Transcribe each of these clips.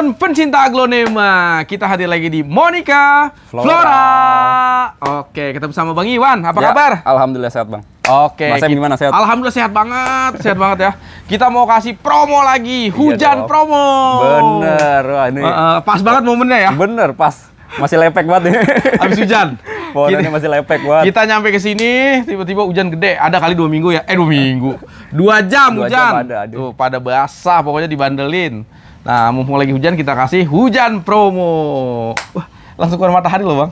teman-teman pencinta aglonema. Kita hadir lagi di Monica Flora. Flora. Oke, kita bersama Bang Iwan. Apa ya, kabar? Alhamdulillah sehat, Bang. Oke. Mas kita, gimana sehat? Alhamdulillah sehat banget, sehat banget ya. Kita mau kasih promo lagi, iya hujan iya promo. Bener, Wah, ini uh, uh, pas banget momennya ya. Bener, pas. Masih lepek banget ini. Habis hujan. Pohonnya masih lepek banget. Kita nyampe ke sini, tiba-tiba hujan gede. Ada kali dua minggu ya? Eh dua minggu, dua jam dua hujan. Jam ada, Tuh pada basah, pokoknya dibandelin. Nah, mumpung lagi hujan kita kasih hujan promo. Wah, langsung keluar matahari loh, Bang.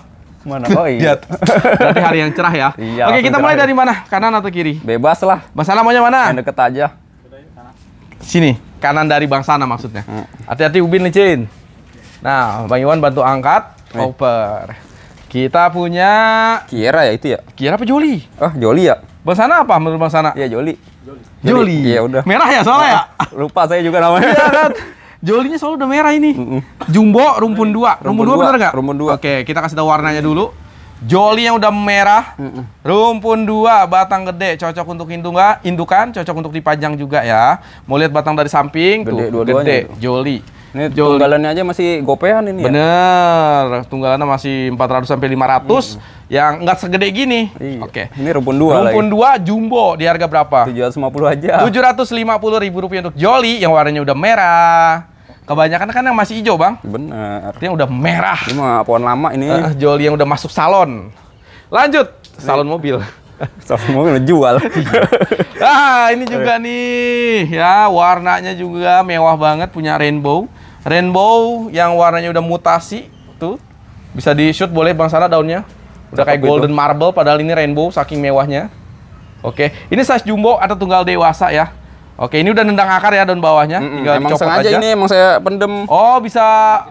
Mana? Oh iya. Berarti hari yang cerah ya. Iya, Oke, kita mulai dari mana? Kanan atau kiri? Bebas lah. Bang Sana maunya mana? Yang deket aja. Sini, kanan dari Bang Sana maksudnya. Hmm. Hati-hati ubin licin. Nah, Bang Iwan bantu angkat. Eh. Over. Kita punya Kira ya itu ya. Kira apa Joli? Ah, Joli ya. Bang Sana apa menurut Bang Sana? Iya, Joli. Joli. Iya, udah. Merah ya soalnya ya? Lupa saya juga namanya. Iya kan? Jolinya selalu udah merah ini. Jumbo rumpun dua. Rumpun, rumpun dua, dua benar nggak? Rumpun dua. Oke, kita kasih tahu warnanya dulu. Joli yang udah merah, rumpun dua, batang gede, cocok untuk indukan, indukan, cocok untuk dipajang juga ya. Mau lihat batang dari samping, gede, tuh, dua gede, joli. Ini joli. tunggalannya aja masih gopean ini Bener. ya? Bener, tunggalannya masih 400 sampai 500, hmm. yang nggak segede gini. Iya. Oke. Okay. Ini rumpun dua Rumpun lagi. dua jumbo, di harga berapa? 750 aja. 750 ribu rupiah untuk joli, yang warnanya udah merah Kebanyakan kan yang masih hijau, Bang. Benar. artinya udah merah. Ini mah pohon lama ini. Uh, joli yang udah masuk salon. Lanjut, salon mobil. salon mobil jual. ah, ini juga eh. nih. Ya, warnanya juga mewah banget punya rainbow. Rainbow yang warnanya udah mutasi tuh. Bisa di-shoot boleh Bang Sana daunnya. Udah kayak golden marble padahal ini rainbow saking mewahnya. Oke, ini size jumbo atau tunggal dewasa ya. Oke, ini udah nendang akar ya daun bawahnya. Mm -mm. Tinggal emang sengaja aja. ini emang saya pendem. Oh, bisa,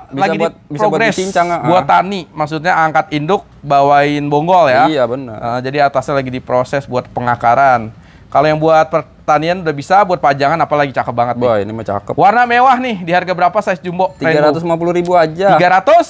bisa lagi buat, di bisa progress. buat cincang. Ah. Buat tani, maksudnya angkat induk, bawain bonggol ya. Iya, benar. Uh, jadi atasnya lagi diproses buat pengakaran. Kalau yang buat pertanian udah bisa, buat pajangan apalagi cakep banget Wah, nih. ini mah cakep. Warna mewah nih, di harga berapa size jumbo? puluh ribu aja.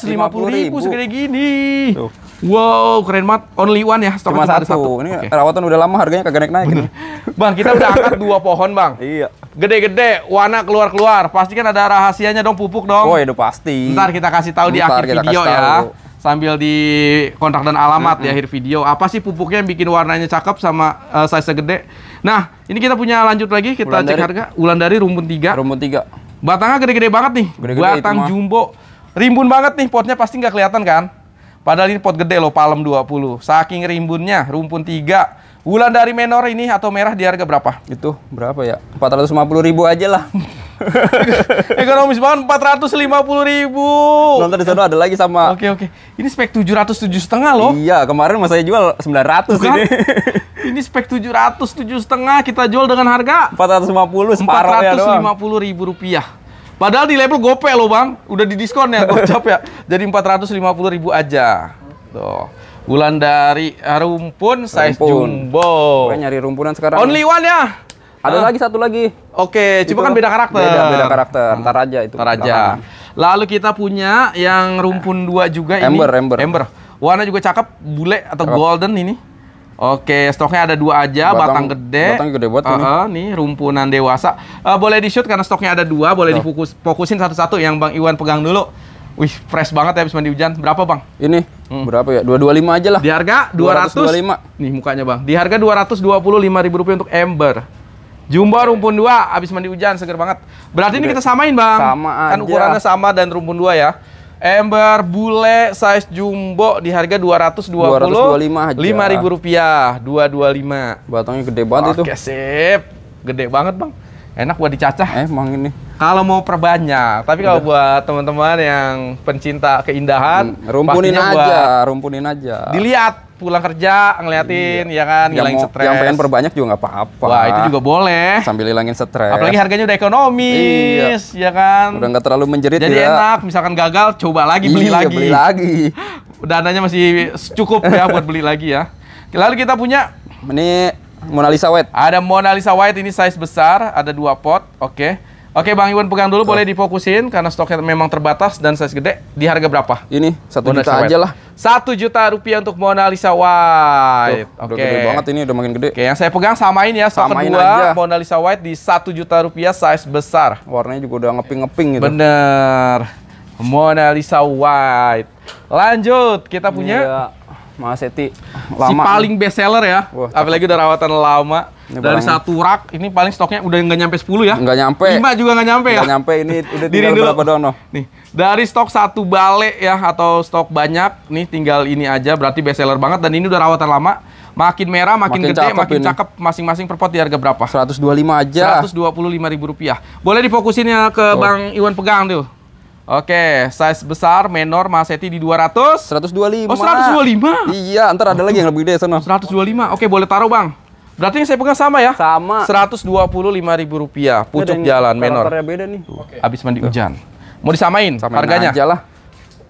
lima puluh ribu segede gini. Tuh. Wow, keren banget. Only one ya, stoknya cuma, cuma satu. satu. Ini okay. rawatan udah lama harganya kagak naik-naik Bang, kita udah angkat dua pohon, Bang. Iya. Gede-gede, warna keluar-keluar. Pasti kan ada rahasianya dong, pupuk dong. Oh, itu iya, pasti. Ntar kita kasih tahu Bentar, di akhir video ya. Tahu. Sambil di kontak dan alamat mm -hmm. di akhir video. Apa sih pupuknya yang bikin warnanya cakep sama uh, eh, size gede? Nah, ini kita punya lanjut lagi, kita Ulan cek dari, harga. Ulan dari rumpun tiga. Rumpun tiga. Batangnya gede-gede banget nih. Gede -gede Batang jumbo. Rimbun banget nih, potnya pasti nggak kelihatan kan? Padahal ini pot gede loh, palem 20. Saking rimbunnya, rumpun 3. Wulan dari menor ini atau merah di harga berapa? Itu berapa ya? 450 ribu aja lah. Ekonomis banget 450 ribu. Nonton di sana ada lagi sama. Oke okay, oke. Okay. Ini spek 707 setengah loh. Iya kemarin mas saya jual 900 Bukan? ini. ini spek 707 setengah kita jual dengan harga 450 separohnya doang. 450 ribu rupiah. Padahal di label gope loh bang, udah di diskon ya gocap ya. Jadi 450 ribu aja. Tuh. Bulan dari eh, rumpun size rumpun. jumbo. Gue nyari rumpunan sekarang. Only one ya. Ada ah. lagi satu lagi. Oke, okay, cuma kan beda karakter. Beda, beda karakter. Ntar aja itu. Ntar aja. Lalu kita punya yang rumpun dua juga ember, ini. Ember, ember. Ember. Warna juga cakep, bule atau golden ini. Oke, stoknya ada dua aja, batang, batang gede. Batang gede buat uh, uh, nih. rumpunan dewasa. Uh, boleh di shoot karena stoknya ada dua, boleh oh. difokus fokusin satu-satu yang Bang Iwan pegang dulu. Wih, fresh banget ya habis mandi hujan. Berapa, Bang? Ini hmm. berapa ya? 225 aja lah. Di harga 200 225. Nih mukanya, Bang. Di harga Rp225.000 untuk ember. Jumbo rumpun dua habis mandi hujan seger banget. Berarti Udah. ini kita samain, Bang. Sama kan aja. ukurannya sama dan rumpun dua ya. Ember bule size jumbo di harga dua dua ratus puluh lima ribu rupiah dua dua 225 batangnya gede banget Oke, itu sip gede banget bang enak buat dicacah emang eh, ini kalau mau perbanyak tapi kalau iya. buat teman-teman yang pencinta keindahan hmm, rumpunin aja rumpunin aja dilihat pulang kerja ngeliatin iya. ya kan yang ngilangin stres. Yang pengen perbanyak juga nggak apa-apa. Wah, itu juga boleh. Sambil hilangin stres. Apalagi harganya udah ekonomis, iya. ya kan. Udah nggak terlalu menjerit Jadi ya. enak, misalkan gagal coba lagi beli iya, lagi. beli lagi. Dananya masih cukup ya buat beli lagi ya. Lalu kita punya ini Mona Lisa White. Ada Mona Lisa White ini size besar, ada dua pot, oke. Okay. Oke Bang Iwan pegang dulu Tuh. boleh difokusin karena stoknya memang terbatas dan size gede. Di harga berapa? Ini satu juta aja lah. Satu juta rupiah untuk Mona Lisa White. Oke. Udah gede banget ini udah makin gede. Oke, yang saya pegang samain ya stok samain aja. Mona Lisa White di satu juta rupiah size besar. Warnanya juga udah ngeping-ngeping gitu. Bener. Mona Lisa White. Lanjut, kita punya iya. Mas Eti Si paling best seller ya. Wah, Apalagi udah rawatan lama. Ini dari barang... satu rak ini paling stoknya udah nggak nyampe 10 ya? Nggak nyampe. Lima juga nggak nyampe gak ya? Nggak nyampe ini udah tinggal dulu. berapa doang no? Nih, dari stok satu balik ya atau stok banyak nih tinggal ini aja berarti best seller banget dan ini udah rawatan lama. Makin merah, makin, makin gede, makin cakep masing-masing per pot di harga berapa? 125 aja. 125 ribu rupiah. Boleh difokusin ya ke oh. Bang Iwan pegang tuh. Oke, size besar, menor, Maseti di 200. 125. Oh, 125. Iya, ntar ada oh. lagi yang lebih gede sana. 125. Oke, boleh taruh, Bang. Berarti yang saya pegang sama ya? Sama. Seratus dua puluh lima ribu rupiah pucuk ya, jalan menor. beda nih. Okay. Abis mandi Tuh. hujan. Mau disamain, samain harganya? aja lah.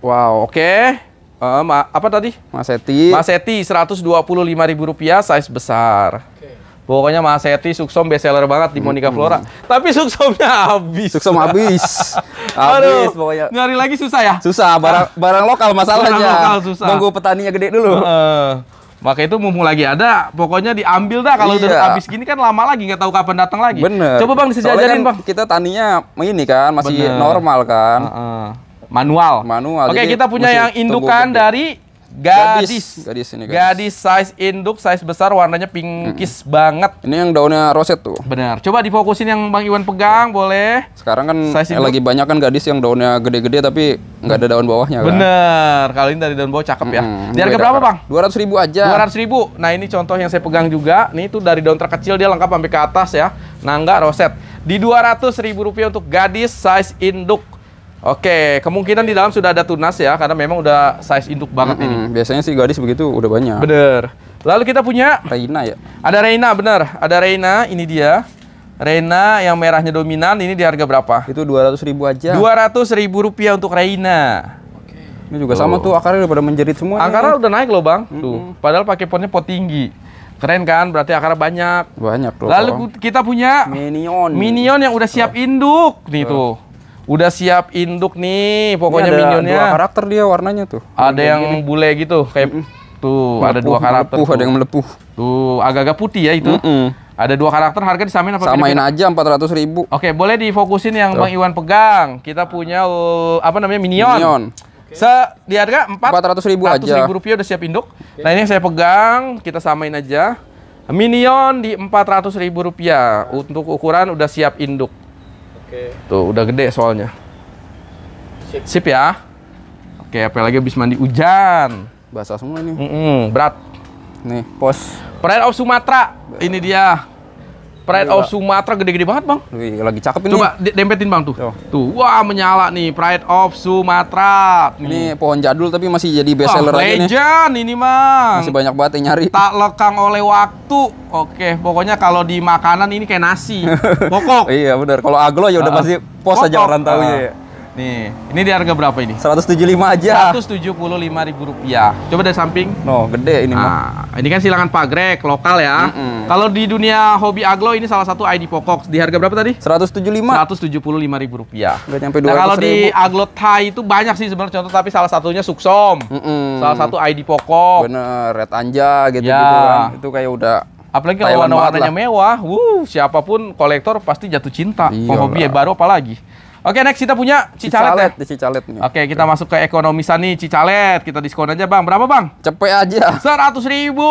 Wow, oke. Okay. Uh, eh, ma apa tadi? Maseti. Maseti seratus dua puluh lima ribu rupiah size besar. Okay. Pokoknya Maseti Suksom Suksom bestseller banget di Monica Flora. Hmm. Tapi Suksomnya habis. Suksom habis. habis pokoknya. Nyari lagi susah ya? Susah, barang barang lokal masalahnya. Barang lokal susah. Nunggu petaninya gede dulu. Uh. Maka itu mumpung lagi ada, pokoknya diambil dah kalau iya. udah habis gini kan lama lagi nggak tahu kapan datang lagi. Bener. Coba bang disejajarin kan bang. Kita taninya ini kan masih Bener. normal kan. Uh -uh. Manual. Manual. Oke okay, kita punya yang indukan dari Gadis. Gadis, ini gadis. Gadis size induk, size besar, warnanya pinkis hmm. banget. Ini yang daunnya roset tuh. Benar. Coba difokusin yang Bang Iwan pegang, boleh. Sekarang kan size induk. lagi banyak kan gadis yang daunnya gede-gede tapi nggak ada daun bawahnya kan. Bener. Kali ini dari daun bawah cakep hmm. ya. Di harga berapa, Bang? Dua ratus ribu aja. Dua ratus ribu. Nah, ini contoh yang saya pegang juga. Ini tuh dari daun terkecil dia lengkap sampai ke atas ya. Nah nggak roset. Di dua ratus ribu rupiah untuk gadis size induk Oke, kemungkinan di dalam sudah ada tunas ya, karena memang udah size induk banget mm -hmm. ini. Biasanya sih gadis begitu udah banyak. Bener. Lalu kita punya Reina ya. Ada Reina, bener. Ada Reina, ini dia. Reina yang merahnya dominan, ini di harga berapa? Itu dua ratus ribu aja. Dua ratus ribu rupiah untuk Reina. Oke. Ini juga tuh. sama tuh akarnya udah pada menjerit semua. Akarnya udah naik loh bang, mm -hmm. tuh. Padahal pakai potnya pot tinggi. Keren kan? Berarti akar banyak. Banyak loh. Lalu kita punya Minion. Minion yang udah siap induk, nih tuh. tuh Udah siap induk nih, pokoknya ini ada minionnya. Dua karakter dia warnanya tuh. Ada yang gini. bule gitu, kayak mm -mm. tuh melepuh, ada dua karakter. Melepuh, tuh. ada yang melepuh. Tuh agak-agak putih ya itu. Mm -mm. Ada dua karakter, harga disamain apa? Samain aja empat ratus ribu. Oke, boleh difokusin yang tuh. Bang Iwan pegang. Kita punya uh, apa namanya minion. Minion. Se di harga empat ratus ribu aja. ribu rupiah udah siap induk. Okay. Nah ini yang saya pegang, kita samain aja. Minion di empat ratus ribu rupiah untuk ukuran udah siap induk. Okay. Tuh udah gede soalnya. Sip, Sip ya. Oke, apalagi habis mandi hujan. Basah semua ini. Mm -mm, berat. Nih, pos. Pride of Sumatera. Ini dia. Pride of Sumatra gede-gede banget bang. Wih, lagi cakep ini. Coba dempetin bang tuh. Yo. Tuh, wah menyala nih Pride of Sumatera. Ini pohon jadul tapi masih jadi best seller oh, legend nih. ini bang. Masih banyak banget yang nyari. Tak lekang oleh waktu. Oke, pokoknya kalau di makanan ini kayak nasi. Pokok. iya benar. Kalau aglo ya udah pasti pos Pokok. aja orang tahu ya. Nih, ini di harga berapa ini? 175 aja. 175 ribu rupiah. Coba dari samping. No, gede ini nah, mah. Ini kan silangan Pak Greg, lokal ya. Mm -mm. Kalau di dunia hobi aglo ini salah satu ID pokok. Di harga berapa tadi? 175. 175 ribu rupiah. Gak nyampe 200 nah, kalau di aglo Thai itu banyak sih sebenarnya contoh, tapi salah satunya suksom. Mm -mm. Salah satu ID pokok. Bener, red anja gitu-gitu ya. kan. Itu kayak udah Apalagi kalau warna-warnanya mewah, wuh, siapapun kolektor pasti jatuh cinta. Iya, hobi ya, baru apalagi. Oke, next kita punya Cicalet, ya? Cicalet ya. Di Cicalet nih. Oke, kita okay. masuk ke ekonomi nih Cicalet. Kita diskon aja, Bang. Berapa, Bang? Cepet aja. Seratus ribu.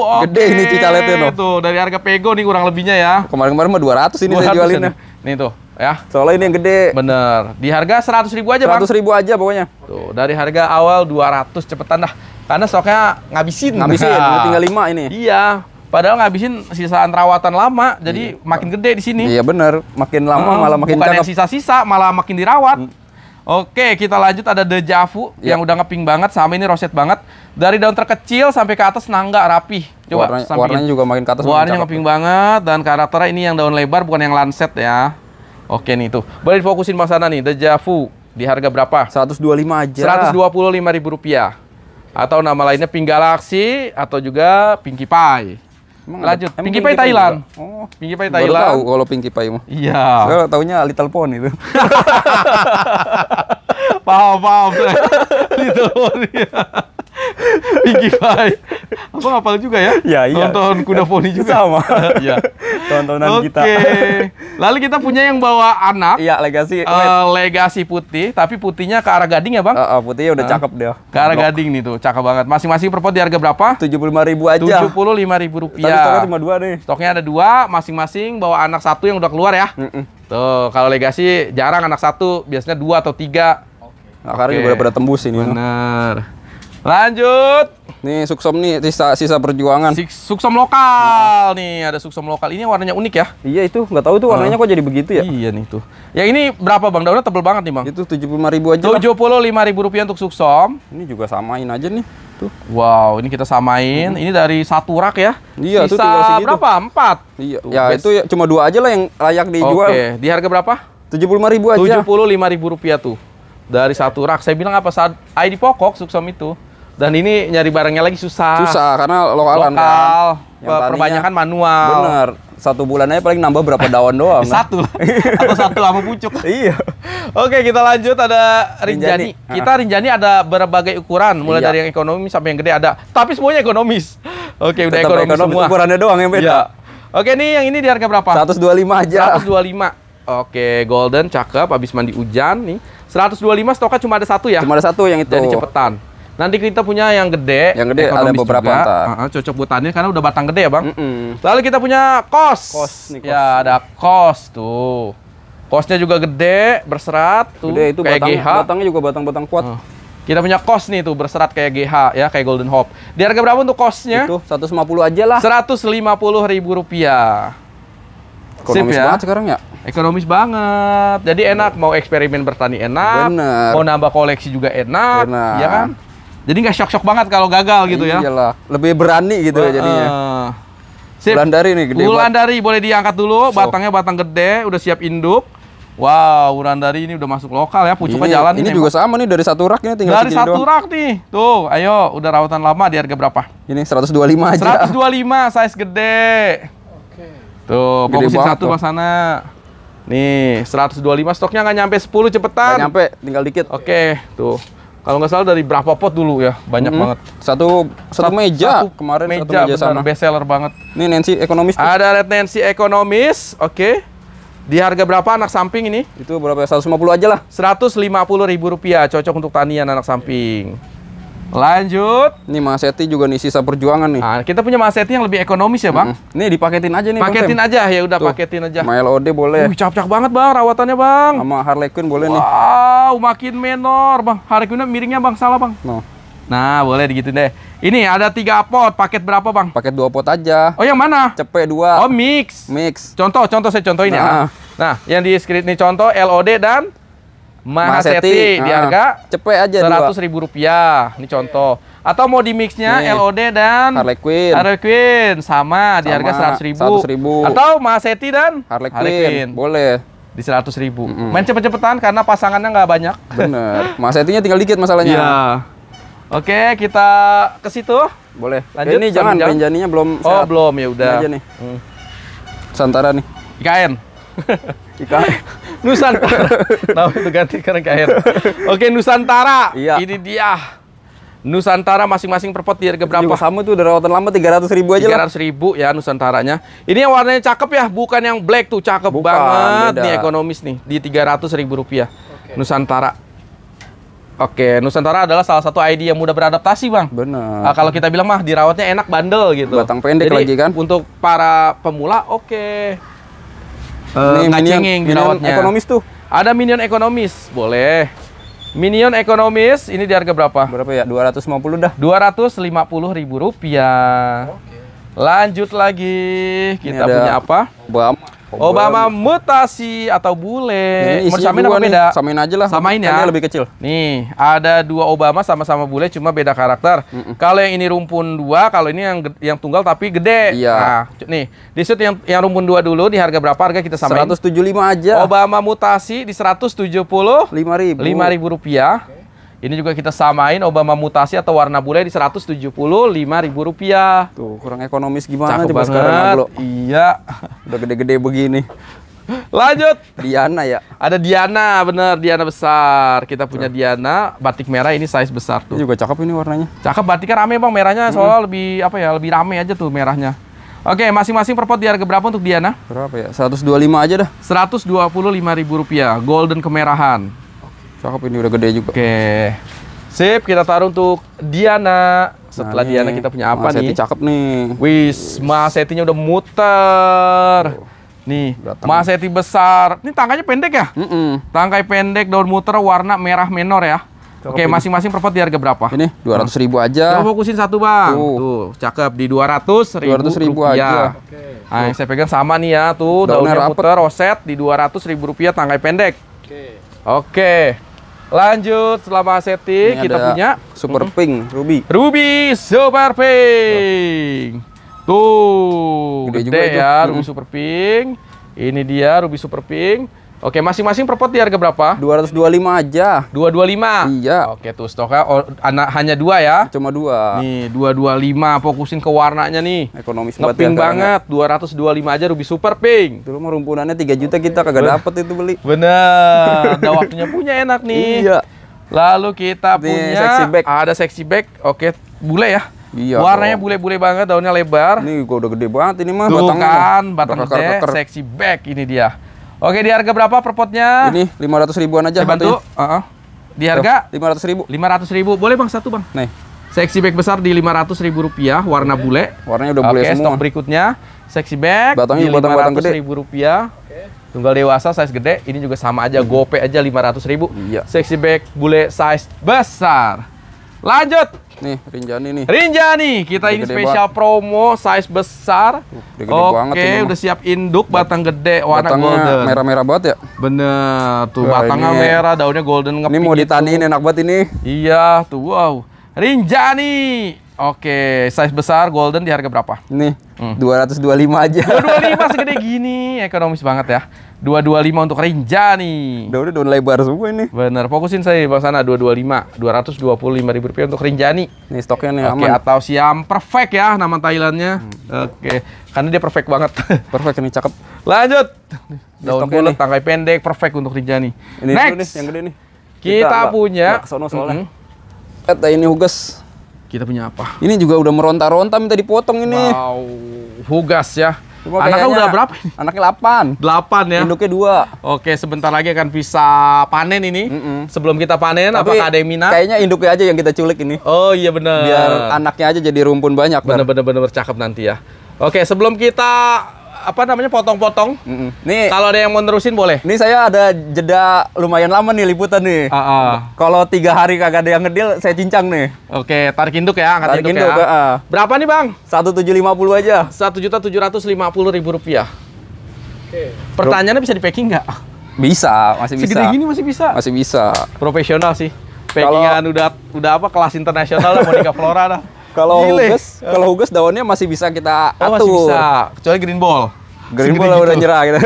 Oke. Gede ini Cicaletnya, no. Tuh, dari harga pego nih kurang lebihnya ya. Kemarin-kemarin mah 200 ini 200 saya jualinnya. Nih tuh, ya. Soalnya ini yang gede. Bener. Di harga seratus ribu aja, Bang. Seratus ribu aja pokoknya. Tuh, dari harga awal 200 cepetan dah. Karena stoknya ngabisin. Ngabisin, nah. tinggal 5 ini. Iya. Padahal ngabisin sisaan rawatan lama, jadi iya. makin gede di sini. Iya bener, makin lama hmm, malah makin bukan cakep. sisa-sisa, malah makin dirawat. Hmm. Oke, kita lanjut ada Dejavu yeah. yang udah ngeping banget, sama ini roset banget. Dari daun terkecil sampai ke atas nangga rapi. Coba warnanya, warnanya juga makin ke atas. Warnanya ngeping banget dan karakternya ini yang daun lebar bukan yang lancet ya. Oke nih tuh. Boleh fokusin Bang sana nih, Dejavu di harga berapa? 125 aja. 125 ribu rupiah. Atau nama lainnya Pink Galaxy atau juga Pinkie Pie. Emang Lanjut, ada, Pinkie Pie Thailand. Juga? Oh, Pinkie Pie Thailand. Baru tahu kalau Pinkie Pie mah. Iya. Saya tahunya Little Pony itu. paham, paham. Little Pony. Pinky Pie. Aku ngapal juga ya. Ya, iya. Tonton kuda poni juga. Sama. ya. Tontonan okay. kita. Oke. Lalu kita punya yang bawa anak. Iya, legasi. Eh, uh, legasi putih, tapi putihnya ke arah gading ya, Bang? Uh, uh, putihnya udah uh. cakep deh. Ke arah Blok. gading nih tuh, cakep banget. Masing-masing perpot di harga berapa? ribu aja. ribu rupiah. Tapi stoknya cuma dua nih. Stoknya ada dua, masing-masing bawa anak satu yang udah keluar ya. Mm -mm. Tuh, kalau legasi jarang anak satu, biasanya dua atau tiga. Nah, okay. karena udah pada tembus ini. Benar. Lanjut. Nih suksom nih sisa sisa perjuangan. Suksom lokal nih, ada suksom lokal. Ini warnanya unik ya? Iya itu, nggak tahu itu warnanya uh, kok jadi begitu ya? Iya nih tuh. Ya ini berapa Bang? Daunnya tebel banget nih, Bang. Itu tujuh puluh lima ribu aja. tujuh puluh lima ribu rupiah untuk suksom. Ini juga samain aja nih. Tuh. Wow, ini kita samain. Hmm. Ini dari satu rak ya. Iya, Sisa itu berapa? Empat. Iya. Tuh, ya guys. itu ya, cuma dua aja lah yang layak dijual. Oke, okay. di harga berapa? Tujuh puluh lima ribu aja. Tujuh puluh lima ribu rupiah tuh dari satu rak. Saya bilang apa? Saat ID pokok Suksom itu. Dan ini nyari barangnya lagi susah. Susah karena lokalan kan. Lokal, kan. Yang perbanyakan manual. Bener. Satu bulan aja paling nambah berapa daun doang. Nah. satu lah. Atau satu lama pucuk. iya. Oke, kita lanjut ada Rinjani. Rinjani. Kita Rinjani ada berbagai ukuran, mulai iya. dari yang ekonomi sampai yang gede ada. Tapi semuanya ekonomis. Oke, udah ekonomis, ekonomis semua. Ukurannya doang yang beda. Iya. Oke nih yang ini di harga berapa? 125 aja. 125. Oke, golden cakep Abis mandi hujan nih. 125 stoknya cuma ada satu ya? Cuma ada satu yang itu. Jadi cepetan. Nanti kita punya yang gede. Yang gede ada beberapa juga. Uh -huh, cocok butannya karena udah batang gede ya bang. Mm -mm. Lalu kita punya kos. Kos nih kos. Ya ada kos tuh. Kosnya juga gede, berserat tuh. Gede itu kayak batang, GH. batangnya juga batang-batang kuat. Uh. Kita punya kos nih tuh berserat kayak GH ya, kayak Golden Hope. Di harga berapa untuk kosnya? Itu 150 aja lah. 150 ribu rupiah. Ekonomis Sip, ya? banget sekarang ya. Ekonomis banget. Jadi enak mau eksperimen bertani enak, Bener. mau nambah koleksi juga enak, Bener. ya kan? Jadi nggak shock-shock banget kalau gagal gitu ya. Iyalah, lebih berani gitu uh, ya jadinya. Bulan uh, uh. sip. ini. nih gede. dari boleh diangkat dulu, so. batangnya batang gede, udah siap induk. Wow, bulan dari ini udah masuk lokal ya, pucuknya ini, jalan. Ini nih, juga sama nih dari satu raknya. tinggal Dari satu doang. rak nih. Tuh, ayo udah rawatan lama di harga berapa? Ini 125 aja. 125 size gede. Oke. Tuh, fokusin satu ke sana. Nih, 125 stoknya nggak nyampe 10 cepetan. Gak nyampe, tinggal dikit. Oke, tuh kalau nggak salah dari berapa pot dulu ya banyak hmm. banget satu satu meja satu kemarin meja, satu meja benar, sana best seller banget ini Nancy ekonomis ada Red Nancy ekonomis oke okay. di harga berapa anak samping ini itu berapa 150 ya? aja lah 150 ribu rupiah cocok untuk tanian anak samping Lanjut. Nih Mas Eti juga nih sisa perjuangan nih. Nah, kita punya Mas Eti yang lebih ekonomis ya, Bang. -hmm. Nih dipaketin aja nih, Paketin bang, aja ya udah paketin aja. Sama LOD boleh. Wih, cap-cap banget, Bang, rawatannya, Bang. Sama Harley Quinn boleh wow, nih. Wow, makin menor, Bang. Harley Quinn miringnya, Bang, salah, Bang. No. Nah, boleh digitu deh. Ini ada tiga pot, paket berapa bang? Paket dua pot aja. Oh yang mana? Cepet dua. Oh mix. Mix. Contoh, contoh saya contohin ya. nah. ya. Nah, yang di screen ini contoh LOD dan Mahaseti di ah, harga cepet aja seratus ribu rupiah. Ini contoh. Atau mau di mixnya Nih. LOD dan Harley Quinn. Harley Quinn sama, sama di harga seratus ribu. ribu. Atau Mahaseti dan Harley, Harley Quinn. Quinn. Boleh di seratus ribu. Mm -hmm. Main cepet-cepetan karena pasangannya nggak banyak. Bener. Mahasetinya tinggal dikit masalahnya. ya. Oke, kita ke situ. Boleh. Lanjut. Eh, ini jangan penjaninya belum. Oh, belum ya udah. aja nih. Hmm. Santara nih. IKN. IKN. Nusantara. Tahu itu ganti ke air. Oke, Nusantara. Iya. Ini dia. Nusantara masing-masing per pot di harga berapa? Juga sama tuh udah rawatan lama 300 ribu aja 300 lah. ribu ya Nusantaranya. Ini yang warnanya cakep ya, bukan yang black tuh cakep bukan, banget beda. nih ekonomis nih di 300 ribu rupiah okay. Nusantara. Oke, Nusantara adalah salah satu ID yang mudah beradaptasi, Bang. Benar. Nah, kalau kita bilang mah dirawatnya enak bandel gitu. Batang pendek Jadi, lagi kan. Untuk para pemula oke. Okay uh, eh, Ini minion, Minion ekonomis tuh. Ada minion ekonomis, boleh. Minion ekonomis ini di harga berapa? Berapa ya? 250 dah. 250 ribu rupiah. Oke. Lanjut lagi, kita punya apa? Bama. Obama, mutasi atau bule. Ini Mau samain apa nih. beda? Samain aja lah. Samain kan ya. lebih kecil. Nih, ada dua Obama sama-sama bule cuma beda karakter. Mm -mm. Kalau yang ini rumpun dua, kalau ini yang yang tunggal tapi gede. Iya. Nah, nih, di situ yang yang rumpun dua dulu di harga berapa harga kita samain? 175 aja. Obama mutasi di 175 ribu. 5 ribu rupiah. Okay. Ini juga kita samain Obama mutasi atau warna bule di ribu rupiah. Tuh, kurang ekonomis gimana Cakep coba banget. sekarang Aglo. Iya. Udah gede-gede begini. Lanjut. Diana ya. Ada Diana, bener Diana besar. Kita punya tuh. Diana batik merah ini size besar tuh. Ini juga cakep ini warnanya. Cakep batiknya rame Bang, merahnya soal -hmm. soalnya lebih apa ya, lebih rame aja tuh merahnya. Oke, masing-masing per pot di harga berapa untuk Diana? Berapa ya? 125 aja dah. 125 ribu rupiah, golden kemerahan. Cakep ini udah gede juga. Oke. Sip, kita taruh untuk Diana. Setelah nah, Diana kita punya apa Mas nih? cakep nih. Wis, Mas Setinya udah muter. Oh. Nih, maseti Mas Seti besar. Ini tangkainya pendek ya? Mm -mm. Tangkai pendek, daun muter, warna merah menor ya. Cakep Oke, masing-masing perpot di harga berapa? Ini 200 ribu aja. Kita fokusin satu, Bang. Tuh, tuh cakep. Di 200 ribu, 200 ribu rupiah. aja. Oke. Nah, saya pegang sama nih ya. Tuh, daunnya, muter, roset di 200 ribu rupiah, tangkai pendek. Oke. Oke. Lanjut selama setting kita punya Super hmm. Pink Ruby. Ruby Super Pink. Tuh, gede, gede juga ya itu. Ruby mhm. Super Pink. Ini dia Ruby Super Pink. Oke, masing-masing perpot di harga berapa? 225 aja. 225. Iya. Oke, tuh stoknya oh, anak hanya dua ya? Cuma dua. Nih, 225 fokusin ke warnanya nih. Ekonomis banget. Pink ya, ya. banget. 225 aja Ruby Super Pink. Terus mah rumpunannya 3 juta Oke. kita kagak dapet itu beli. Bener. Udah waktunya punya enak nih. Iya. Lalu kita punya sexy back. ada sexy back. Oke, bule ya. Iya. Warnanya bule-bule banget, daunnya lebar. Ini gua udah gede banget ini mah Tuh batangnya. kan, batang sexy back ini dia. Oke, di harga berapa per potnya? Ini 500 ribuan aja. bantu. Uh -huh. Di harga? lima 500 ribu. 500 ribu. Boleh bang, satu bang. Nih. Seksi bag besar di 500 ribu rupiah, warna Oke. bule. Warnanya udah bule Oke, semua. stok berikutnya. Seksi bag batangnya di batang -batang 500 gede. ribu rupiah. Oke. Tunggal dewasa size gede, ini juga sama aja, hmm. gope aja 500 ribu. Iya. Seksi bag bule size besar. Lanjut! Nih, Rinjani nih. Rinjani, kita ini spesial banget. promo size besar. Gede -gede Oke, banget ini, udah siap induk batang gede warna batangnya golden. merah-merah banget ya? Bener, tuh Wah, batangnya ini, merah, daunnya golden ngepik. Ini mau ditaniin enak banget ini. Iya, tuh wow. Rinjani. Oke, size besar golden di harga berapa? Nih, hmm. 225 aja. 225 segede gini, ekonomis banget ya. 225 untuk Rinjani. Udah udah udah lebar semua ini. Bener, fokusin saya Bang Sana 225, 225 ribu rupiah untuk Rinjani. Nih stoknya nih Oke, atau Siam Perfect ya nama Thailandnya. Hmm. Oke, karena dia perfect banget. Perfect ini cakep. Lanjut. Ini Daun bulat, tangkai pendek, perfect untuk Rinjani. Ini Next. Nih, yang gede nih. Kita, Kita punya. Gak, sono soalnya. Mm -hmm. ini hugas. Kita punya apa? Ini juga udah meronta-ronta minta dipotong ini. Wow, hugas ya. Cuma Anaknya udah berapa? Ini? Anaknya 8. 8 ya. Induknya 2. Oke, sebentar lagi akan bisa panen ini. Mm -mm. Sebelum kita panen Tapi, apakah ada yang minat? Kayaknya induknya aja yang kita culik ini. Oh iya benar. Biar anaknya aja jadi rumpun banyak. bener bener bener bercakap nanti ya. Oke, sebelum kita apa namanya potong-potong. Mm -mm. Nih kalau ada yang mau nerusin boleh. Nih saya ada jeda lumayan lama nih liputan nih. Uh -uh. Kalau tiga hari kagak ada yang ngedil, saya cincang nih. Oke, tarik induk ya, angkat tarik induk, induk ya. Uh. Berapa nih bang? Satu tujuh lima puluh aja. Satu juta tujuh ratus lima puluh ribu rupiah. Okay. Pertanyaannya bisa di packing nggak? Bisa, masih bisa. Segede gini masih bisa. Masih bisa. Profesional sih. Packingan udah udah apa kelas internasional Monica Flora dah. Kalau huges, kalau eh. huges daunnya masih bisa kita atur. Oh, masih bisa. Kecuali green ball. Green Ball gitu. udah nyerah gitu.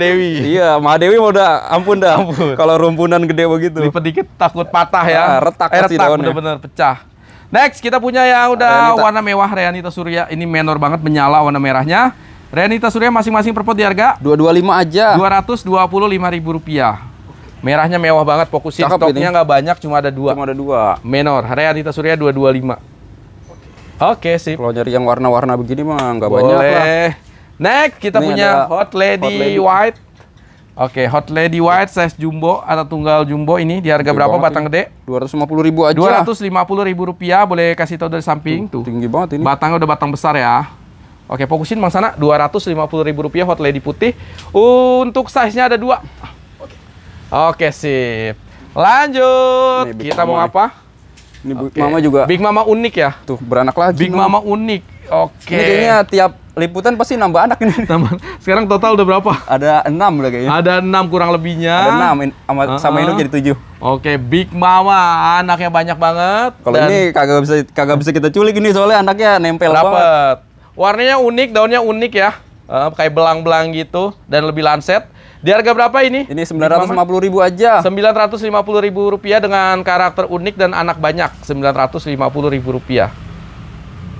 Dewi. iya, Dewi mau udah ampun dah. Ampun. Kalau rumpunan gede begitu. Lipet dikit takut patah ya. Nah, retak eh, retak bener-bener pecah. Next kita punya yang udah Renita. warna mewah Reanita Surya. Ini menor banget menyala warna merahnya. Reanita Surya masing-masing perpot di harga 225 aja. 225 ribu rupiah. Merahnya mewah banget, fokusin Cakep stoknya nggak banyak, cuma ada dua. Cuma ada dua. Menor, Reanita Surya 225. Oke sih. Kalau nyari yang warna-warna begini mah nggak banyak lah. Next kita Ini punya hot lady, hot lady white. Oke, okay, Hot Lady White size jumbo atau tunggal jumbo ini di harga berapa batang ini. gede? puluh ribu aja. puluh ribu rupiah, boleh kasih tahu dari samping tuh. Tinggi banget ini. Batangnya udah batang besar ya. Oke, fokusin Bang Sana puluh ribu rupiah Hot Lady putih. Untuk size-nya ada dua. Oke, sip. Lanjut. kita mau apa? Ini okay. Mama juga. Big Mama unik ya. Tuh, beranak lagi. Big Mama, unik. Oke. Okay. tiap liputan pasti nambah anak ini. Tambah. Sekarang total udah berapa? Ada enam lah kayaknya. Ada enam kurang lebihnya. Ada enam sama, uh -huh. sama induk jadi tujuh. Oke, okay, Big Mama anaknya banyak banget. Kalau dan... ini kagak bisa kagak bisa kita culik ini soalnya anaknya nempel Dapet. banget. Warnanya unik, daunnya unik ya. Uh, kayak belang-belang gitu dan lebih lancet. Di harga berapa ini? Ini sembilan ratus lima puluh ribu aja. Sembilan ratus lima puluh ribu rupiah dengan karakter unik dan anak banyak. Sembilan ratus lima puluh ribu rupiah.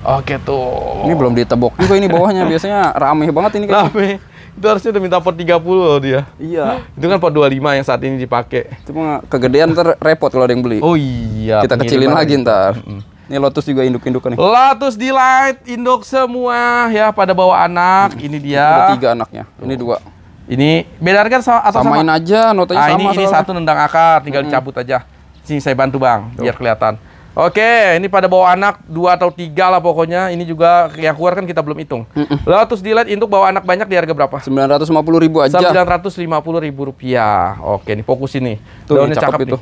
Oke tuh. Ini belum ditebok juga ini bawahnya. Biasanya rame banget ini. Kayaknya. Rame. Itu harusnya udah minta pot 30 loh dia. Iya. Itu kan port 25 yang saat ini dipakai. Cuma kegedean ntar repot kalau ada yang beli. Oh iya. Kita kecilin lagi itu. ntar. Mm -hmm. Ini Lotus juga induk-indukan nih. Lotus Delight, induk semua ya pada bawa anak. Ini dia. Ada tiga anaknya. Ini dua. Ini beda harga sama atau sama? Samain aja, notanya nah, sama. Ini, ini satu nendang akar, tinggal hmm. dicabut aja. Sini saya bantu bang, Tuh. biar kelihatan. Oke, ini pada bawa anak dua atau tiga lah pokoknya. Ini juga yang keluar kan kita belum hitung. Mm -mm. Lalu terus dilihat untuk bawa anak banyak di harga berapa? Sembilan ratus lima puluh ribu aja. Sembilan ratus lima puluh ribu rupiah. Oke, ini fokus ini. Tuh, Daunnya cakep, cakep itu.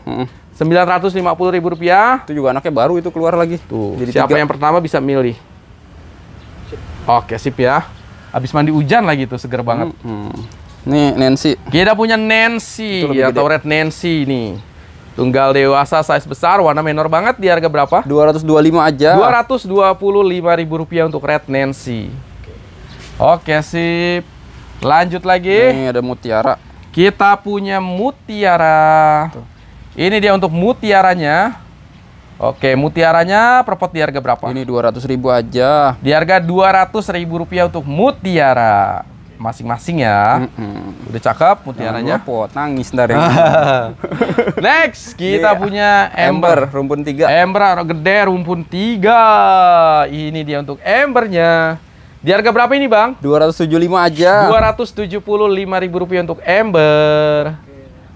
Sembilan ratus lima puluh ribu rupiah. Itu juga anaknya baru itu keluar lagi. Tuh. Jadi siapa tiga. yang pertama bisa milih? Oke, sip ya. Abis mandi hujan lagi tuh, seger banget. Mm -hmm. Nih Nancy. Kita punya Nancy ya, atau gede. Red Nancy nih. Tunggal dewasa size besar, warna minor banget di harga berapa? 225 aja. 225 ribu rupiah untuk Red Nancy. Oke, sip. Lanjut lagi. Ini ada mutiara. Kita punya mutiara. Tuh. Ini dia untuk mutiaranya. Oke, mutiaranya perpot di harga berapa? Ini 200 ribu aja. Di harga 200 ribu rupiah untuk mutiara masing-masing ya. mm Udah cakep mutiaranya. Pot nangis dari. Ya. Next kita yeah. Iya. punya ember. rumpun tiga. Ember gede rumpun tiga. Ini dia untuk embernya. Di harga berapa ini, Bang? dua ratus tujuh lima aja. dua ratus tujuh puluh lima ribu rupiah untuk ember.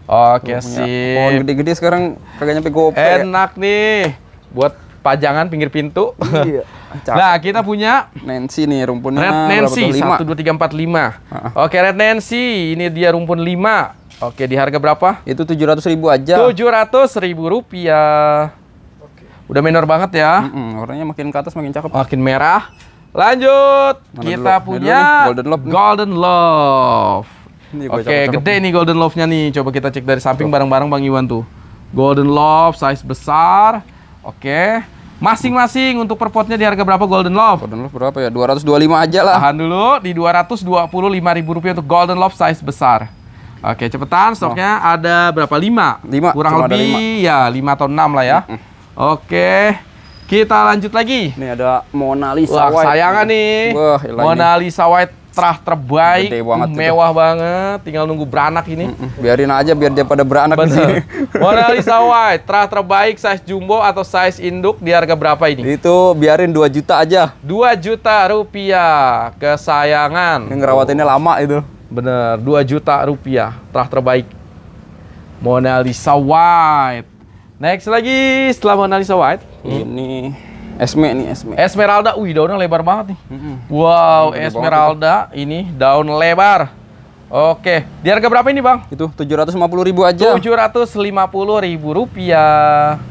Oke, okay, sih. Pohon gede-gede sekarang kagak nyampe ya. Enak nih buat pajangan pinggir pintu. Iya. Cakep. Nah, kita punya Nancy nih rumpunnya. Red Nancy 1 2 3 4 5. uh -huh. Oke, Red Nancy, ini dia rumpun 5. Oke, di harga berapa? Itu 700 ribu aja. 700 ribu rupiah. Oke. Udah minor banget ya. Mm-mm, warnanya makin ke atas makin cakep. Makin merah. Lanjut, Mana kita dulu? punya dulu Golden Love. Golden Love. Oke, cakep -cakep gede nih, nih Golden Love-nya nih. Coba kita cek dari samping bareng-bareng Bang Iwan tuh. Golden Love size besar. Oke. Okay. Masing-masing untuk per potnya di harga berapa Golden Love? Golden Love berapa ya? 225 aja lah. Tahan dulu di 225 ribu rupiah untuk Golden Love size besar. Oke, cepetan stoknya oh. ada berapa? 5. 5. Kurang Cuma lebih 5. ya 5 atau 6 lah ya. Mm -mm. Oke. Kita lanjut lagi. Ini ada Mona Lisa Wah, White. Wah, sayangan nih. Wah, Mona Lisa White terah terbaik, banget mewah itu. banget, tinggal nunggu beranak ini. Mm -mm. Biarin aja biar dia pada beranak Bener. di sini. Mona White, trah terbaik size jumbo atau size induk di harga berapa ini? Itu biarin 2 juta aja. 2 juta rupiah, kesayangan. Ini ngerawatinnya oh. lama itu. Bener, 2 juta rupiah, trah terbaik. Monalisa White. Next lagi setelah Monalisa White. Ini Esme nih, Esme. Esmeralda, wih daunnya lebar banget nih. Mm -mm. Wow, Esmeralda ini daun lebar. Oke, di harga berapa ini bang? Itu tujuh ratus lima puluh ribu aja. Tujuh ratus lima puluh ribu rupiah.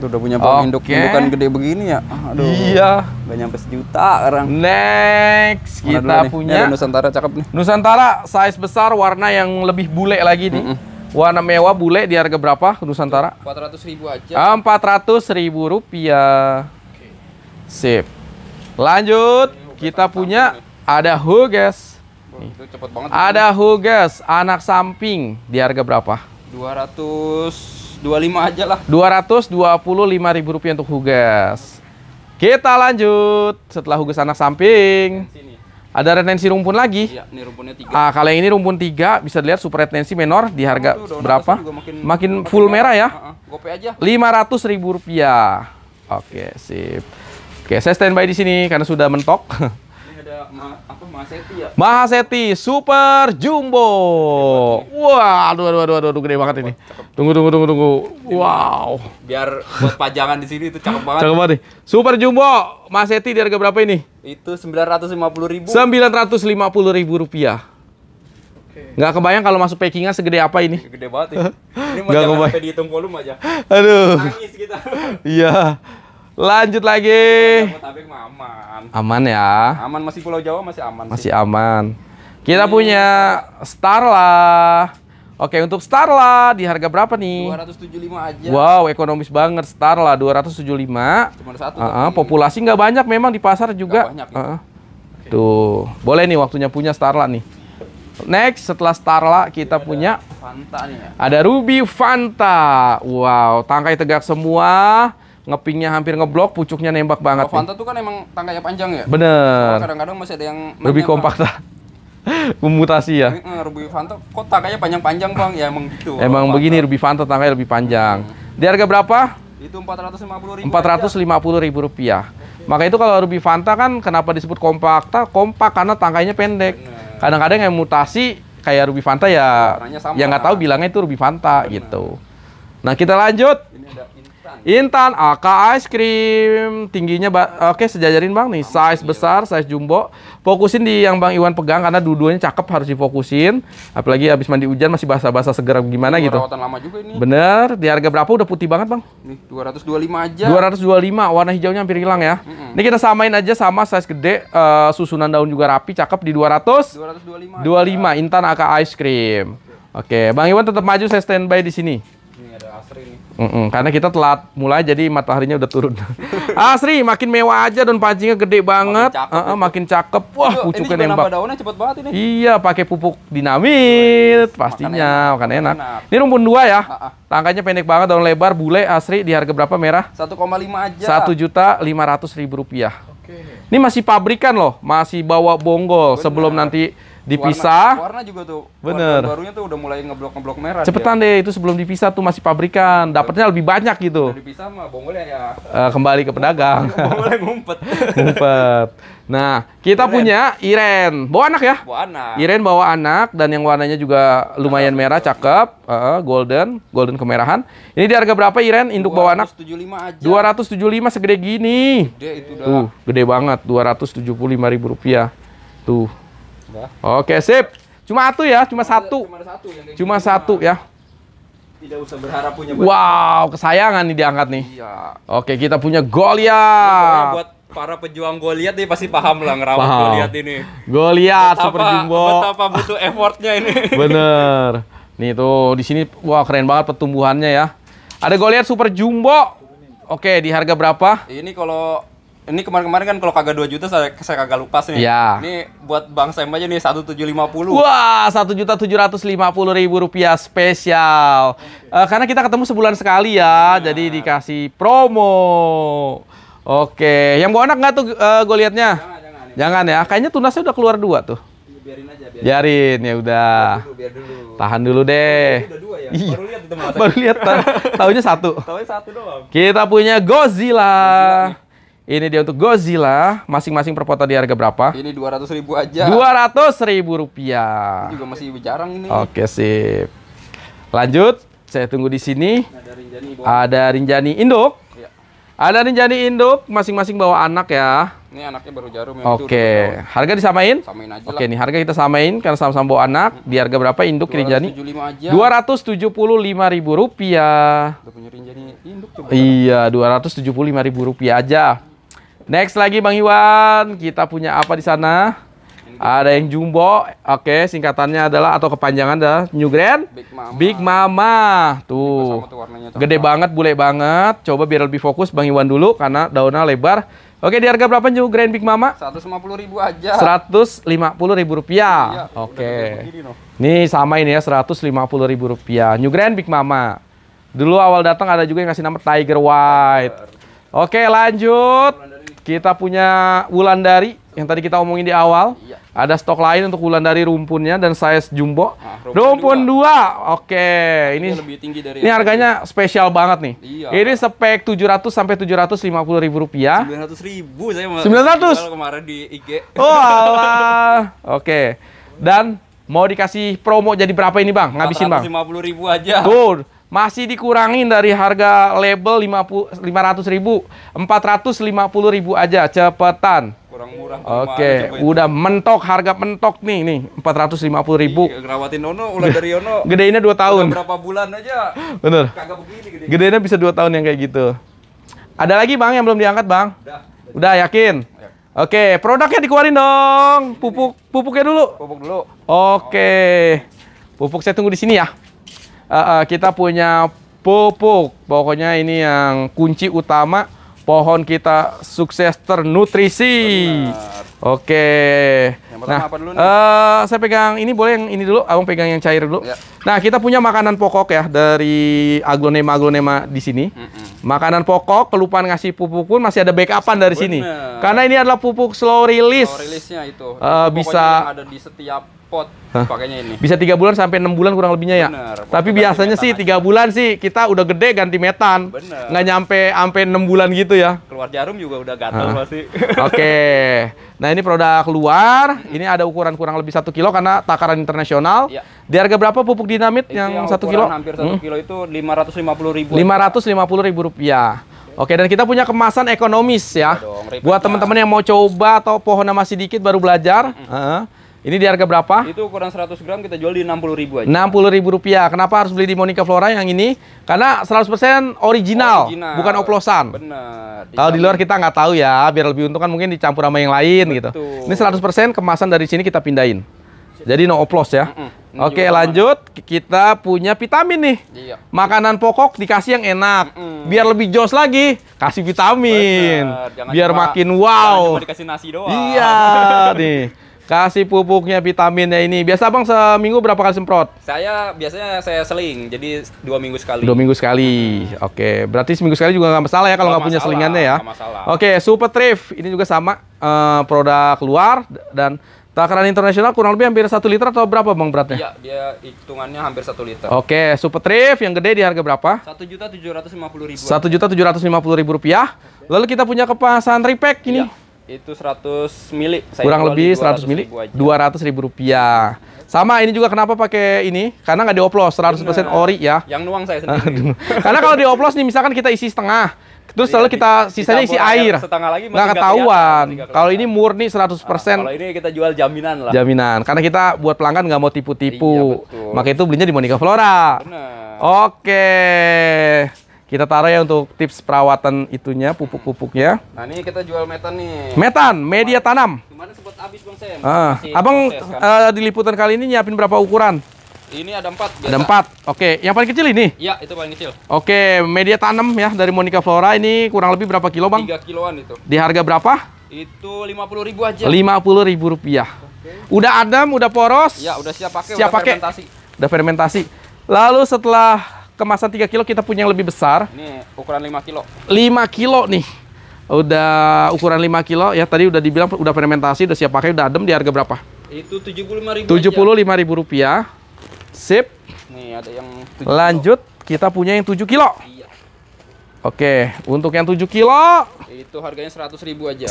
Tuh udah punya bang okay. induk indukan gede begini ya. Aduh. Iya. Gak nyampe sejuta orang. Next Mana kita punya. Ini Nusantara cakep nih. Nusantara size besar, warna yang lebih bule lagi nih. Mm -mm. Warna mewah bule di harga berapa Nusantara? Empat ratus ribu aja. Ah, empat ratus ribu rupiah. Sip. Lanjut, kita punya ada Huges. Itu cepet banget. Ada Huges anak samping di harga berapa? 225 aja lah. 225 ribu rupiah untuk Huges. Kita lanjut. Setelah Huges anak samping. Ada retensi rumpun lagi. Iya, ini rumpunnya tiga. Ah, kalau yang ini rumpun tiga. bisa dilihat super retensi menor di harga oh, berapa? Makin, makin full merah, merah ya. Uh -uh. Gope aja. ribu rupiah. Oke, okay, sip. Oke, saya standby di sini karena sudah mentok. Ini ada ma apa Mahaseti ya? Mahaseti Super Jumbo. Wah, aduh aduh aduh aduh, aduh gede banget ini. Tunggu tunggu tunggu tunggu. Wow. Biar buat pajangan di sini itu cakep banget. Cakep banget nih. Super Jumbo Mahaseti di harga berapa ini? Itu sembilan Sembilan ratus ratus lima lima puluh ribu. puluh ribu rupiah. Nggak kebayang kalau masuk packingnya segede apa ini. Gede banget ya. Ini mau jangan kebayang. dihitung volume aja. Aduh. Nangis kita. Iya. Lanjut lagi. aman. Aman ya. Aman masih Pulau Jawa masih aman. Masih sih. aman. Kita iya. punya Starla. Oke, untuk Starla di harga berapa nih? 275 aja. Wow, ekonomis banget Starla 275. Cuma satu. Uh -uh, populasi nggak banyak memang di pasar juga. Gak banyak. Uh ya. -uh. Okay. Tuh, boleh nih waktunya punya Starla nih. Next, setelah Starla kita ada punya Fanta nih ya. Ada Ruby Fanta. Wow, tangkai tegak semua ngepingnya hampir ngeblok, pucuknya nembak banget. Vanto tuh kan emang tangganya panjang ya. Bener. Kadang-kadang masih ada yang lebih kompak lah. Memutasi ya. Ruby Fanta, kok tangganya panjang-panjang bang? Ya emang gitu. Emang begini Ruby Fanta tangganya lebih panjang. Hmm. Di harga berapa? Itu empat ratus lima puluh ribu. Empat ratus lima puluh ribu rupiah. Okay. Maka itu kalau Ruby Fanta kan kenapa disebut kompak? Kompak karena tangkainya pendek. Kadang-kadang yang mutasi kayak Ruby Fanta ya, yang ya nggak tahu bilangnya itu Ruby Fanta Bener. gitu. Nah kita lanjut Intan AK ice cream tingginya oke sejajarin bang nih size besar size jumbo fokusin di yang bang Iwan pegang karena dua-duanya cakep harus difokusin apalagi habis mandi hujan masih basah-basah segera gimana gitu lama juga ini bener di harga berapa udah putih banget bang nih 225 aja 225 warna hijaunya hampir hilang ya mm -hmm. ini kita samain aja sama size gede uh, susunan daun juga rapi cakep di 200 225 25 aja. Intan AK ice cream oke okay. bang Iwan tetap maju saya standby di sini ini ada Asri nih. karena kita telat mulai jadi mataharinya udah turun. Asri makin mewah aja dan pancingnya gede banget. Makin cakep. Uh -uh, makin cakep. Wah, pucuknya nembak. daunnya cepet banget ini. Iya, pakai pupuk dinamit pastinya, makan enak. enak. Ini rumpun dua ya. Uh Tangkanya pendek banget, daun lebar, bule, Asri di harga berapa merah? 1,5 aja. Satu juta lima ratus ribu rupiah. Oke. Ini masih pabrikan loh, masih bawa bonggol Bener. sebelum nanti dipisah. Warna, warna juga tuh. Bener. Warna barunya tuh udah mulai ngeblok-ngeblok merah. Cepetan dia. deh itu sebelum dipisah tuh masih pabrikan. Dapatnya lebih banyak gitu. Udah dipisah mah bonggolnya ya. Uh, kembali ke pedagang. bonggolnya ngumpet. ngumpet. Nah, kita Iren. punya Iren. Bawa anak ya? Bawa anak. Iren bawa anak dan yang warnanya juga lumayan anak, merah, cakep, uh, golden, golden kemerahan. Ini di harga berapa Iren induk bawa anak? 275 aja. 275 segede gini. Gede itu dah. Tuh, gede banget, 275 ribu rupiah. Tuh, Oke, sip. Cuma satu ya, cuma satu. Cuma satu, yang cuma satu ya. Tidak usah berharap punya Wow, kesayangan nih diangkat nih. Iya. Oke, kita punya Goliath. Buat para pejuang Goliath nih pasti paham lah ngerawat paham. Goliath ini. Goliath betapa, Super Jumbo. Betapa butuh effortnya ini. Bener. Nih tuh di sini wah keren banget pertumbuhannya ya. Ada Goliath Super Jumbo. Oke, di harga berapa? Ini kalau ini kemarin-kemarin kan kalau kagak 2 juta saya, saya kagak lupa nih. Iya. Ini buat Bang Sam aja nih 1750. Wah, juta ribu rupiah spesial. Okay. Uh, eh, karena kita ketemu sebulan sekali ya, nah. jadi dikasih promo. Oke, okay. yang bawa anak nggak tuh uh, eh, gue liatnya? Jangan, jangan, jangan ya. Kayaknya tunasnya udah keluar dua tuh. Biarin aja, biarin. Biarin ya udah. Biar dulu, biar dulu. Tahan dulu deh. ya? Iya. Baru lihat itu Baru lihat tahunya satu. Tahunya satu doang. Kita punya Godzilla. Godzilla ini dia untuk Godzilla, masing-masing per foto di harga berapa? Ini 200 ribu aja. 200 ribu rupiah. Ini juga masih jarang ini. Oke, sip. Lanjut, saya tunggu di sini. Ada Rinjani, Ada Rinjani Induk. Iya. Ada Rinjani Induk, masing-masing bawa anak ya. Ini anaknya baru jarum. Ya. Oke, harga disamain? Samain aja Oke, lah. nih harga kita samain karena sama-sama bawa anak. Di harga berapa Induk 275 Rinjani? lima ribu rupiah. Udah punya Rinjani Induk Iya, 275 ribu rupiah aja. Next lagi Bang Iwan, kita punya apa di sana? Ada yang jumbo, oke singkatannya adalah atau kepanjangan adalah New Grand Big Mama. Big Mama. Tuh. Gede banget, bule banget. Coba biar lebih fokus Bang Iwan dulu karena daunnya lebar. Oke, di harga berapa New Grand Big Mama? 150 ribu aja. 150 ribu rupiah. Iya, oke. No. Nih sama ini ya 150 ribu rupiah. New Grand Big Mama. Dulu awal datang ada juga yang ngasih nama Tiger White. Tiger. Oke, lanjut. Kita punya Wulandari yang tadi kita omongin di awal. Iya. Ada stok lain untuk Wulandari rumpunnya dan size jumbo. Nah, rumpun 2. Oke, ini lebih tinggi dari Ini harganya ini. spesial banget nih. Iya. Ini spek 700 sampai 750 ribu rupiah. 900 ribu saya mau. 900 kemarin di IG. Oh alah. Oke. Dan mau dikasih promo jadi berapa ini bang? Ngabisin bang? 50 ribu aja. Good masih dikurangin dari harga label lima ratus ribu empat ratus lima puluh ribu aja cepetan kurang murah oke okay. udah mentok harga mentok nih nih empat ribu lima Ono ulah dari Ono dua 2 tahun udah berapa bulan aja bener kagak ini bisa dua tahun yang kayak gitu ada lagi bang yang belum diangkat bang udah, udah yakin ya. Oke, okay, produknya dikeluarin dong. Pupuk pupuknya dulu. Pupuk dulu. Oke. Okay. Pupuk saya tunggu di sini ya uh, uh, kita punya pupuk. Pokoknya ini yang kunci utama pohon kita sukses ternutrisi. Benar. Oke. Yang nah, apa dulu nih? Uh, saya pegang ini boleh yang ini dulu, abang pegang yang cair dulu. Ya. Nah, kita punya makanan pokok ya dari aglonema-aglonema di sini. Mm -mm. Makanan pokok, kelupaan ngasih pupuk pun masih ada backupan dari sini. Karena ini adalah pupuk slow release. Slow release-nya itu. Uh, bisa ada di setiap pot pakainya ini. Bisa tiga bulan sampai enam bulan kurang lebihnya ya. Bener, Tapi biasanya sih tiga bulan sih kita udah gede ganti metan. Nggak nyampe sampai enam bulan gitu ya. Keluar jarum juga udah gatal pasti. Oke. Okay. Nah ini produk luar. Ini ada ukuran kurang lebih satu kilo karena takaran internasional. Ya. Di harga berapa pupuk dinamit itu yang satu kilo? Hampir satu hmm? kilo itu lima ratus lima puluh ribu. Lima ratus lima puluh ribu rupiah. Oke, dan kita punya kemasan ekonomis ya. ya Buat teman-teman yang mau coba atau pohonnya masih dikit baru belajar, mm -hmm. uh, ini di harga berapa? Itu ukuran 100 gram kita jual di 60 ribu aja. 60 ribu rupiah. Kenapa harus beli di Monica Flora yang ini? Karena 100% original, original, bukan oplosan. Benar. Kalau di luar kita nggak tahu ya, biar lebih untung kan mungkin dicampur sama yang lain gitu. Betul. gitu. Ini 100% kemasan dari sini kita pindahin. Jadi no oplos ya. Mm -mm. Oke lanjut kita punya vitamin nih iya. makanan pokok dikasih yang enak mm -mm. biar lebih jos lagi kasih vitamin biar cuma, makin wow cuma dikasih nasi doang iya nih Kasih pupuknya, vitaminnya ini. Biasa bang seminggu berapa kali semprot? Saya biasanya saya seling, jadi dua minggu sekali. Dua minggu sekali, hmm. oke. Berarti seminggu sekali juga nggak masalah ya kalau nggak punya selingannya ya. Oke, Oke, Super Thrift ini juga sama uh, produk luar dan takaran internasional kurang lebih hampir satu liter atau berapa bang beratnya? Iya, dia hitungannya hampir satu liter. Oke, Super Thrift yang gede di harga berapa? Satu juta tujuh ratus lima puluh ribu. Satu juta tujuh ratus lima puluh ribu rupiah. Lalu kita punya kepasan repack ini. Ya. Itu 100 mili. Saya Kurang lebih 100 mili, ratus ribu rupiah. Sama ini juga kenapa pakai ini? Karena nggak dioplos, 100% persen ori ya. Yang nuang saya sendiri. Karena kalau dioplos nih misalkan kita isi setengah, Terus selalu iya, kita sisanya isi air. Setengah nggak ketahuan. Kalau ini murni 100%. Ah, persen kalau ini kita jual jaminan lah. Jaminan. Karena kita buat pelanggan nggak mau tipu-tipu. Iya, Makanya itu belinya di Monica Flora. Bener. Oke. Kita taruh ya untuk tips perawatan itunya, pupuk-pupuknya. Nah, ini kita jual metan nih. Metan, media kemarin, tanam. Kemarin sempat habis Bang Sam. Ah. Abang proses, uh, di liputan kali ini nyiapin berapa ukuran? Ini ada empat. Biasa. Ada empat. Oke, yang paling kecil ini? Iya, itu paling kecil. Oke, media tanam ya dari Monica Flora ini kurang lebih berapa kilo bang? Tiga kiloan itu. Di harga berapa? Itu lima puluh ribu aja. Lima puluh ribu rupiah. Oke. Udah adem, udah poros. Ya, udah siap pakai. Siap udah pakai. Fermentasi. Udah fermentasi. Lalu setelah kemasan 3 kilo kita punya yang lebih besar. Ini ukuran 5 kilo. 5 kilo nih. Udah ukuran 5 kilo ya tadi udah dibilang udah fermentasi, udah siap pakai, udah adem di harga berapa? Itu 75.000. 75.000 rupiah. Sip. Nih ada yang 7 Lanjut, kilo. kita punya yang 7 kilo. Iya. Oke, untuk yang 7 kilo itu harganya 100.000 aja. 100.000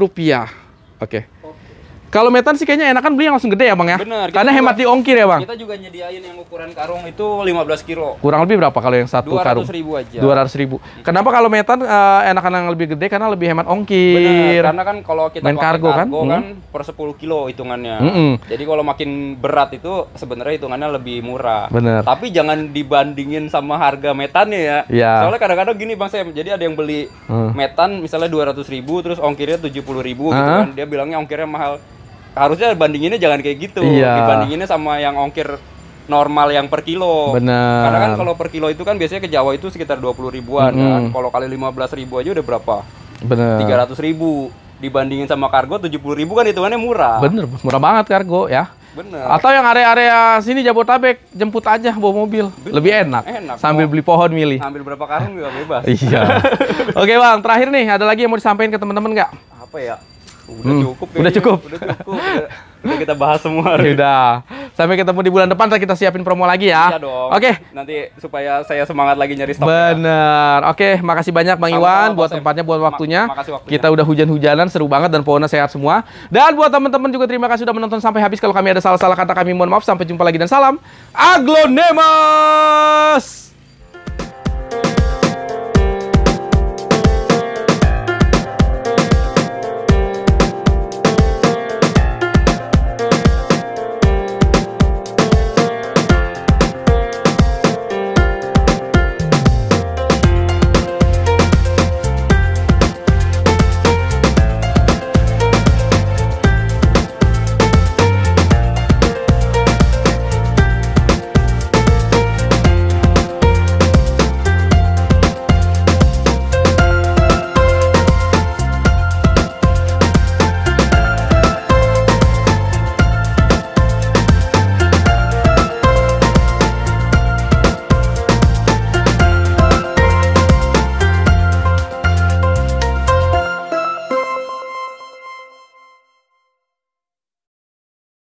rupiah. Oke. Oh. Kalau metan sih kayaknya enakan beli yang langsung gede ya bang ya. Bener. Karena hemat di ongkir ya bang. Kita juga nyediain yang ukuran karung itu 15 kilo. Kurang lebih berapa kalau yang satu 200 karung? 200 ribu aja. Dua ratus ribu. Gitu. Kenapa kalau metan uh, enakan yang lebih gede karena lebih hemat ongkir. Bener. Karena kan kalau kita main kargo, kargo kan, kan hmm. per 10 kilo hitungannya. Hmm -mm. Jadi kalau makin berat itu sebenarnya hitungannya lebih murah. Bener. Tapi jangan dibandingin sama harga metannya ya. ya. Soalnya kadang-kadang gini bang saya, jadi ada yang beli hmm. metan misalnya dua ratus ribu terus ongkirnya tujuh puluh ribu hmm. gitu kan. Dia bilangnya ongkirnya mahal harusnya bandinginnya jangan kayak gitu iya. dibandinginnya sama yang ongkir normal yang per kilo. Benar. Karena kan kalau per kilo itu kan biasanya ke Jawa itu sekitar 20 ribuan mm kan. Kalau kali 15 ribu aja udah berapa? Benar. 300 ribu dibandingin sama kargo 70 ribu kan hitungannya murah. Bener, murah banget kargo ya. Bener. Atau yang area-area sini Jabotabek jemput aja bawa mobil, Bener. lebih enak. enak. Sambil beli pohon milih. sambil berapa karung juga bebas. iya. Oke bang, terakhir nih ada lagi yang mau disampaikan ke teman-teman nggak? Apa ya? Udah hmm. cukup Udah cukup. Udah cukup. Udah, kita bahas semua. Sudah. Ya sampai ketemu di bulan depan kita siapin promo lagi ya. Iya dong. Oke. Okay. Nanti supaya saya semangat lagi nyari stok. Bener. Oke, okay. makasih banyak Bang Iwan sama, buat tempatnya, buat waktunya. Ma waktunya. Kita udah hujan-hujanan seru banget dan pohonnya sehat semua. Dan buat teman-teman juga terima kasih sudah menonton sampai habis. Kalau kami ada salah-salah kata kami mohon maaf. Sampai jumpa lagi dan salam Aglonemas.